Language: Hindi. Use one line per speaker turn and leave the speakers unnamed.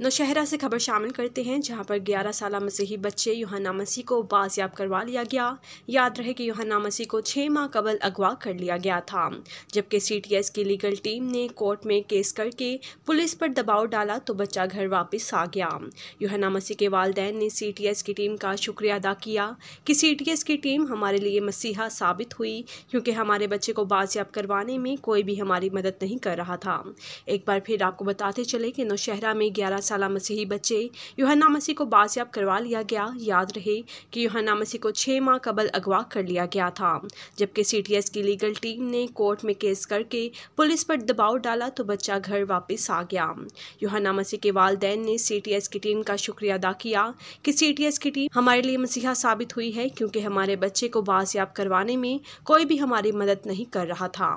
नौशहरा से खबर शामिल करते हैं जहां पर 11 साल मसीही बच्चे युहाना मसीह को बाजियाब करवा लिया गया याद रहे कि युहाना मसीह को छः माह कबल अगवा कर लिया गया था जबकि सीटीएस की लीगल टीम ने कोर्ट में केस करके पुलिस पर दबाव डाला तो बच्चा घर वापस आ गया युहाना मसीह के वालदेन ने सी की टीम का शुक्रिया अदा किया कि सी की टीम हमारे लिए मसीहा साबित हुई क्योंकि हमारे बच्चे को बाजियाब करवाने में कोई भी हमारी मदद नहीं कर रहा था एक बार फिर आपको बताते चले कि नौशहरा में ग्यारह मसाला मसीही बच्चे योहन्ना मसीह को बाजियाब करवा लिया गया याद रहे कि योहन्ना मसीह को छः माह कबल अगवा कर लिया गया था जबकि सी की लीगल टीम ने कोर्ट में केस करके पुलिस पर दबाव डाला तो बच्चा घर वापस आ गया योहन्ना मसीह के वालदेन ने सी की टीम का शुक्रिया अदा किया कि सी की टीम हमारे लिए मसीहा साबित हुई है क्योंकि हमारे बच्चे को बाजियाब करवाने में कोई भी हमारी मदद नहीं कर रहा था